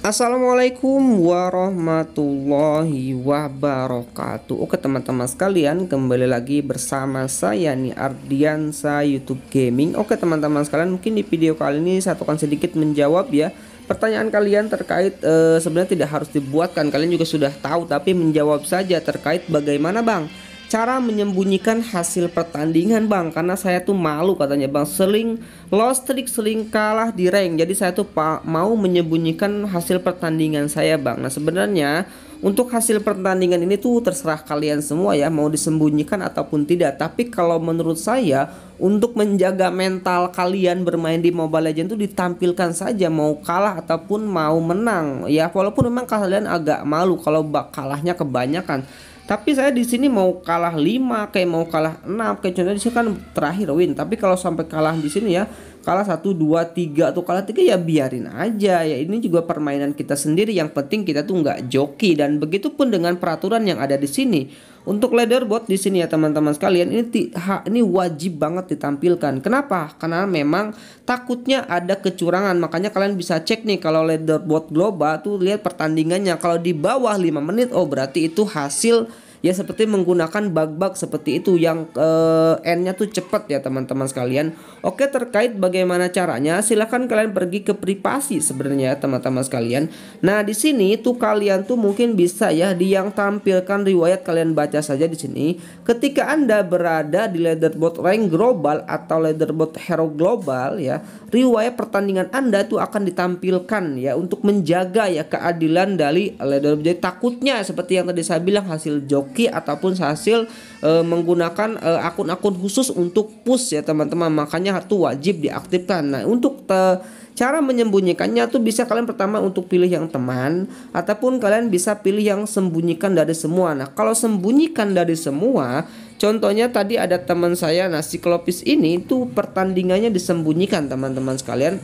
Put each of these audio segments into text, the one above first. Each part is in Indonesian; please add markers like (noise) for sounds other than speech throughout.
Assalamualaikum warahmatullahi wabarakatuh Oke teman-teman sekalian kembali lagi bersama saya nih Ardiansa YouTube Gaming Oke teman-teman sekalian mungkin di video kali ini saya akan sedikit menjawab ya Pertanyaan kalian terkait e, sebenarnya tidak harus dibuatkan kalian juga sudah tahu tapi menjawab saja terkait bagaimana bang cara menyembunyikan hasil pertandingan bang karena saya tuh malu katanya bang seling lost streak seling kalah di rank jadi saya tuh mau menyembunyikan hasil pertandingan saya bang nah sebenarnya untuk hasil pertandingan ini tuh terserah kalian semua ya mau disembunyikan ataupun tidak tapi kalau menurut saya untuk menjaga mental kalian bermain di Mobile Legends tuh ditampilkan saja mau kalah ataupun mau menang ya walaupun memang kalian agak malu kalau kalahnya kebanyakan tapi saya di sini mau kalah 5 kayak mau kalah 6 kayak contohnya di sini kan terakhir win. Tapi kalau sampai kalah di sini ya kalah 1 2 3 atau kalah 3 ya biarin aja ya ini juga permainan kita sendiri yang penting kita tuh nggak joki dan begitu pun dengan peraturan yang ada di sini untuk leaderboard di sini ya teman-teman sekalian ini ini wajib banget ditampilkan kenapa karena memang takutnya ada kecurangan makanya kalian bisa cek nih kalau leaderboard global tuh lihat pertandingannya kalau di bawah 5 menit oh berarti itu hasil ya seperti menggunakan bug-bug seperti itu yang uh, n-nya tuh cepat ya teman-teman sekalian. Oke terkait bagaimana caranya silahkan kalian pergi ke privasi sebenarnya ya, teman-teman sekalian. Nah di sini tuh kalian tuh mungkin bisa ya di yang tampilkan riwayat kalian baca saja di sini. Ketika anda berada di leaderboard rank global atau leaderboard hero global ya riwayat pertandingan anda tuh akan ditampilkan ya untuk menjaga ya keadilan dari leaderboard. Jadi takutnya seperti yang tadi saya bilang hasil jok cookie ataupun hasil e, eh, menggunakan akun eh, akun-akun khusus untuk push ya teman-teman makanya itu wajib diaktifkan nah untuk te, cara menyembunyikannya tuh bisa kalian pertama untuk pilih yang teman ataupun kalian bisa pilih yang sembunyikan dari semua nah kalau sembunyikan dari semua Contohnya tadi ada teman saya, nah Siklopis ini tuh pertandingannya disembunyikan teman-teman sekalian.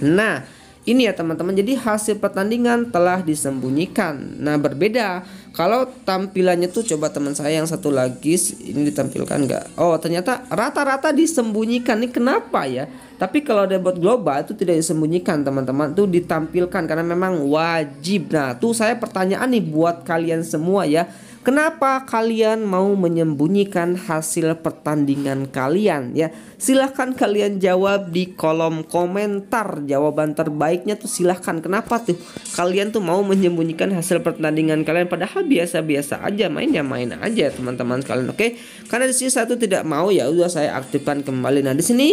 Nah, ini ya teman-teman, jadi hasil pertandingan telah disembunyikan. Nah berbeda, kalau tampilannya tuh coba teman saya yang satu lagi, ini ditampilkan nggak? Oh ternyata rata-rata disembunyikan, nih kenapa ya? Tapi kalau debot global itu tidak disembunyikan teman-teman, itu ditampilkan karena memang wajib. Nah tuh saya pertanyaan nih buat kalian semua ya Kenapa kalian mau menyembunyikan hasil pertandingan kalian ya? Silahkan kalian jawab di kolom komentar jawaban terbaiknya tuh silahkan kenapa tuh kalian tuh mau menyembunyikan hasil pertandingan kalian padahal biasa-biasa aja mainnya main aja teman-teman kalian oke karena di sini satu tidak mau ya udah saya aktifkan kembali nah di sini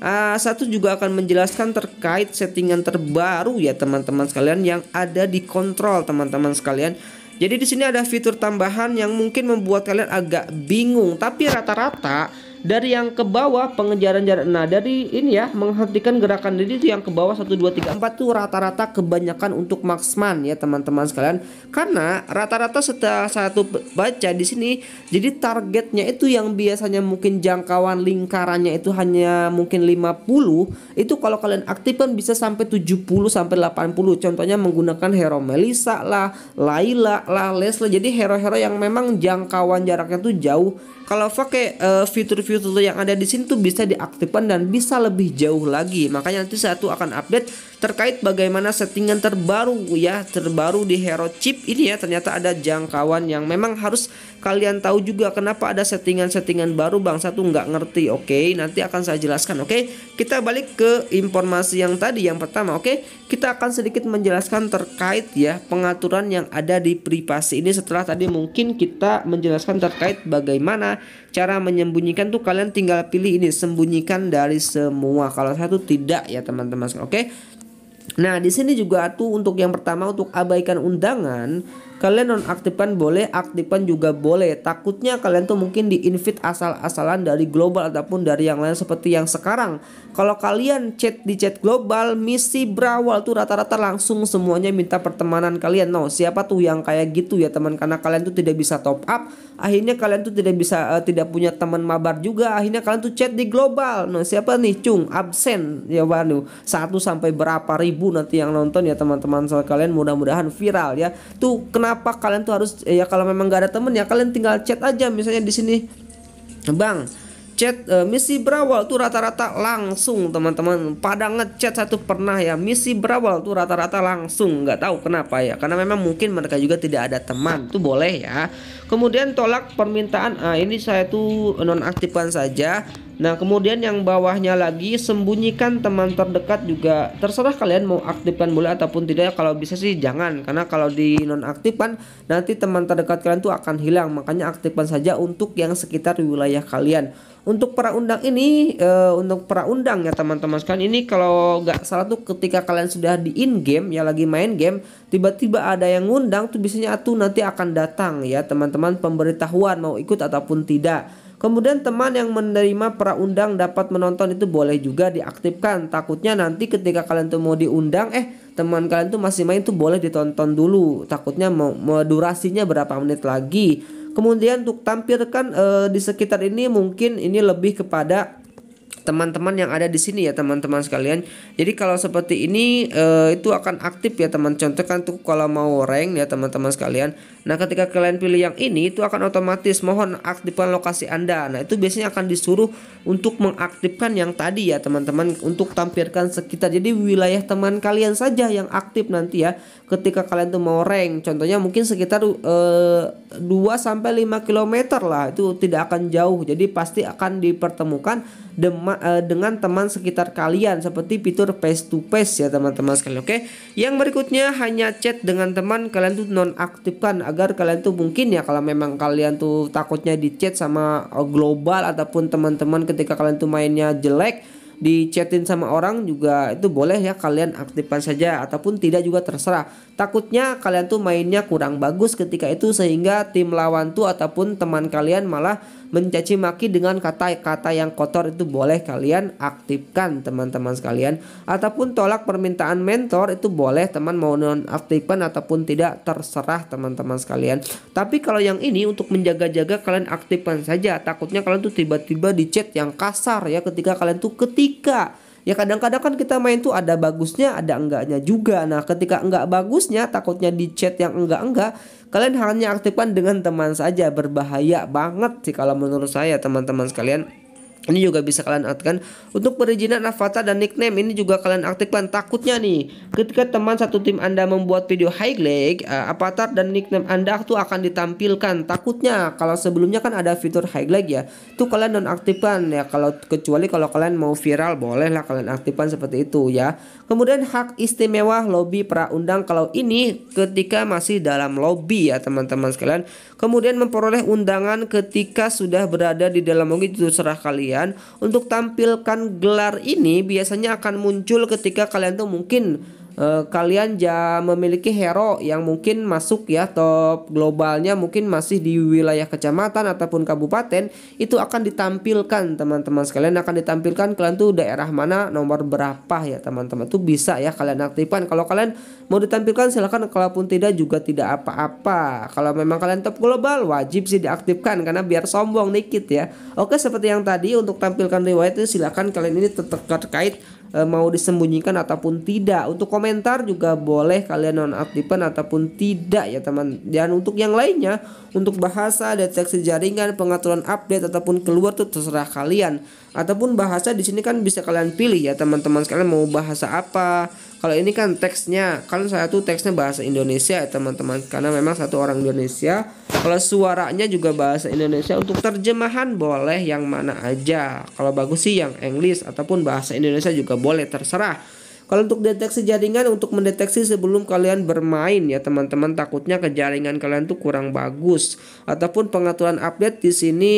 uh, satu juga akan menjelaskan terkait settingan terbaru ya teman-teman sekalian yang ada di kontrol teman-teman sekalian jadi di sini ada fitur tambahan yang mungkin membuat kalian agak bingung, tapi rata-rata dari yang ke bawah pengejaran jarak nah dari ini ya menghentikan gerakan diri itu yang ke bawah 1 2 3 4 tuh rata-rata kebanyakan untuk marksman ya teman-teman sekalian karena rata-rata setelah satu baca di sini jadi targetnya itu yang biasanya mungkin jangkauan lingkarannya itu hanya mungkin 50 itu kalau kalian aktifkan bisa sampai 70 sampai 80 contohnya menggunakan hero Melisa lah Laila lah Leslie jadi hero-hero yang memang jangkauan jaraknya tuh jauh kalau pakai uh, fitur-fitur yang ada di sini tuh bisa diaktifkan dan bisa lebih jauh lagi makanya nanti saya tuh akan update terkait bagaimana settingan terbaru ya terbaru di Hero Chip ini ya ternyata ada jangkauan yang memang harus kalian tahu juga kenapa ada settingan-settingan baru Bang Satu nggak ngerti oke okay? nanti akan saya jelaskan oke okay? kita balik ke informasi yang tadi yang pertama oke okay? kita akan sedikit menjelaskan terkait ya pengaturan yang ada di privasi ini setelah tadi mungkin kita menjelaskan terkait bagaimana cara menyembunyikan tuh kalian tinggal pilih ini sembunyikan dari semua kalau satu tidak ya teman-teman oke okay? Nah, di sini juga tuh untuk yang pertama untuk abaikan undangan Kalian nonaktifkan boleh, aktifkan juga boleh. Takutnya kalian tuh mungkin di invite asal-asalan dari global ataupun dari yang lain seperti yang sekarang. Kalau kalian chat di chat global, misi berawal tuh rata-rata langsung semuanya minta pertemanan kalian. No, siapa tuh yang kayak gitu ya teman karena kalian tuh tidak bisa top up. Akhirnya kalian tuh tidak bisa uh, tidak punya teman mabar juga. Akhirnya kalian tuh chat di global. No, siapa nih cung absen ya Wanu? satu sampai berapa ribu nanti yang nonton ya teman-teman soal kalian mudah-mudahan viral ya. Tuh kenapa kenapa kalian tuh harus eh, ya kalau memang gak ada temen ya kalian tinggal chat aja misalnya di sini bang chat uh, eh, misi berawal tuh rata-rata langsung teman-teman pada ngechat satu pernah ya misi berawal tuh rata-rata langsung nggak tahu kenapa ya karena memang mungkin mereka juga tidak ada teman tuh boleh ya kemudian tolak permintaan ah ini saya tuh nonaktifkan saja Nah, kemudian yang bawahnya lagi sembunyikan teman terdekat juga. Terserah kalian mau aktifkan boleh ataupun tidak. Kalau bisa sih jangan karena kalau di nonaktifkan nanti teman terdekat kalian tuh akan hilang. Makanya aktifkan saja untuk yang sekitar wilayah kalian. Untuk para undang ini e, untuk para undang ya teman-teman sekalian ini kalau nggak salah tuh ketika kalian sudah di in game ya lagi main game tiba-tiba ada yang ngundang tuh biasanya tuh nanti akan datang ya teman-teman pemberitahuan mau ikut ataupun tidak. Kemudian teman yang menerima praundang dapat menonton itu boleh juga diaktifkan. Takutnya nanti ketika kalian tuh mau diundang eh teman kalian tuh masih main tuh boleh ditonton dulu. Takutnya mau, mau durasinya berapa menit lagi. Kemudian untuk tampilkan eh, di sekitar ini mungkin ini lebih kepada teman-teman yang ada di sini ya teman-teman sekalian. Jadi kalau seperti ini uh, itu akan aktif ya teman. Contohkan tuh kalau mau rank ya teman-teman sekalian. Nah ketika kalian pilih yang ini itu akan otomatis mohon aktifkan lokasi Anda. Nah itu biasanya akan disuruh untuk mengaktifkan yang tadi ya teman-teman untuk tampilkan sekitar. Jadi wilayah teman kalian saja yang aktif nanti ya ketika kalian tuh mau rank. Contohnya mungkin sekitar uh, eh, 2 sampai 5 km lah itu tidak akan jauh. Jadi pasti akan dipertemukan demak uh, dengan teman sekitar kalian seperti fitur face to face ya teman-teman sekalian oke yang berikutnya hanya chat dengan teman kalian tuh nonaktifkan agar kalian tuh mungkin ya kalau memang kalian tuh takutnya di chat sama eh, global ataupun teman-teman ketika kalian tuh mainnya jelek di chatin sama orang juga itu boleh ya kalian aktifkan saja ataupun tidak juga terserah takutnya kalian tuh mainnya kurang bagus ketika itu sehingga tim lawan tuh ataupun teman kalian malah mencaci maki dengan kata-kata yang kotor itu boleh kalian aktifkan teman-teman sekalian ataupun tolak permintaan mentor itu boleh teman mau nonaktifkan ataupun tidak terserah teman-teman sekalian tapi kalau yang ini untuk menjaga-jaga kalian aktifkan saja takutnya kalian tuh tiba-tiba di chat yang kasar ya ketika kalian tuh ketika ya kadang-kadang kan kita main tuh ada bagusnya ada enggaknya juga nah ketika enggak bagusnya takutnya di chat yang enggak-enggak kalian hanya aktifkan dengan teman saja berbahaya banget sih kalau menurut saya teman-teman sekalian ini juga bisa kalian aktifkan untuk perizinan avatar dan nickname ini juga kalian aktifkan takutnya nih ketika teman satu tim anda membuat video high leg uh, eh, avatar dan nickname anda tuh akan ditampilkan takutnya kalau sebelumnya kan ada fitur high leg ya tuh kalian nonaktifkan ya kalau kecuali kalau kalian mau viral bolehlah kalian aktifkan seperti itu ya kemudian hak istimewa lobby undang kalau ini ketika masih dalam lobby ya teman-teman sekalian kemudian memperoleh undangan ketika sudah berada di dalam lobby itu serah kali kalian untuk tampilkan gelar ini biasanya akan muncul ketika kalian tuh mungkin Eh, kalian ja memiliki hero yang mungkin masuk ya top globalnya mungkin masih di wilayah kecamatan ataupun kabupaten itu akan ditampilkan teman-teman sekalian akan ditampilkan kalian tuh daerah mana nomor berapa ya teman-teman tuh bisa ya kalian aktifkan kalau kalian mau ditampilkan silahkan kalaupun tidak juga tidak apa-apa kalau memang kalian top global wajib sih diaktifkan karena biar sombong dikit ya oke seperti yang tadi untuk tampilkan riwayat itu silahkan kalian ini terkait e, mau disembunyikan ataupun tidak. Untuk komentar juga boleh kalian nonaktifkan ataupun tidak ya teman. Dan untuk yang lainnya, untuk bahasa, deteksi jaringan, pengaturan update ataupun keluar tuh terserah kalian. Ataupun bahasa di sini kan bisa kalian pilih ya teman-teman sekalian mau bahasa apa, kalau ini kan teksnya kan saya tuh teksnya bahasa Indonesia ya, teman-teman karena memang satu orang Indonesia kalau suaranya juga bahasa Indonesia untuk terjemahan boleh yang mana aja kalau bagus sih yang English ataupun bahasa Indonesia juga boleh terserah kalau untuk deteksi jaringan untuk mendeteksi sebelum kalian bermain ya teman-teman takutnya ke jaringan kalian tuh kurang bagus ataupun pengaturan update di sini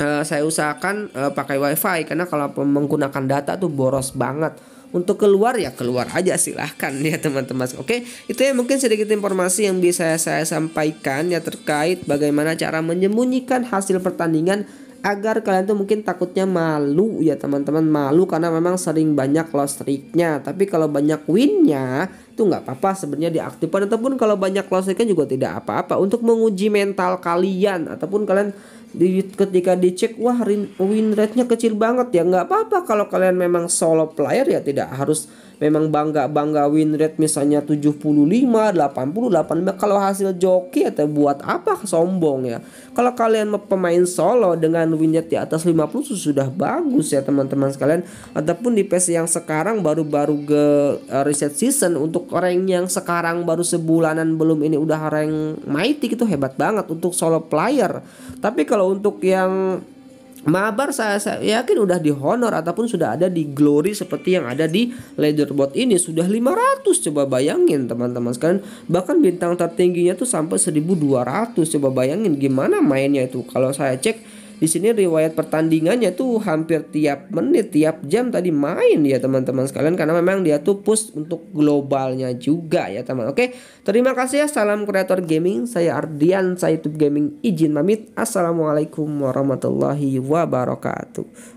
uh, saya usahakan uh, pakai WiFi karena kalau menggunakan data tuh boros banget untuk keluar ya keluar aja silahkan (laughs) ya teman-teman oke itu ya mungkin sedikit informasi yang bisa saya sampaikan ya terkait bagaimana cara menyembunyikan hasil pertandingan agar kalian tuh mungkin takutnya malu ya teman-teman malu karena memang sering banyak loss streaknya tapi kalau banyak winnya itu nggak apa-apa sebenarnya diaktifkan ataupun kalau banyak kan juga tidak apa-apa untuk menguji mental kalian ataupun kalian di, ketika dicek wah win rate-nya kecil banget ya nggak apa-apa kalau kalian memang solo player ya tidak harus memang bangga bangga win rate misalnya 75 80 85 kalau hasil joki atau ya, buat apa sombong ya kalau kalian pemain solo dengan win rate di atas 50 sudah bagus ya teman-teman sekalian ataupun di PC yang sekarang baru-baru ke uh, eh, reset season untuk Koreng yang sekarang baru sebulanan belum ini udah orang mighty itu hebat banget untuk solo player tapi kalau untuk yang Mabar saya, saya yakin udah di honor ataupun sudah ada di glory seperti yang ada di leaderboard ini sudah 500 coba bayangin teman-teman sekalian bahkan bintang tertingginya tuh sampai 1200 coba bayangin gimana mainnya itu kalau saya cek di sini riwayat pertandingannya tuh hampir tiap menit tiap jam tadi main ya teman-teman sekalian karena memang dia tuh push untuk globalnya juga ya teman oke terima kasih ya salam kreator gaming saya Ardian saya YouTube Gaming izin pamit assalamualaikum warahmatullahi wabarakatuh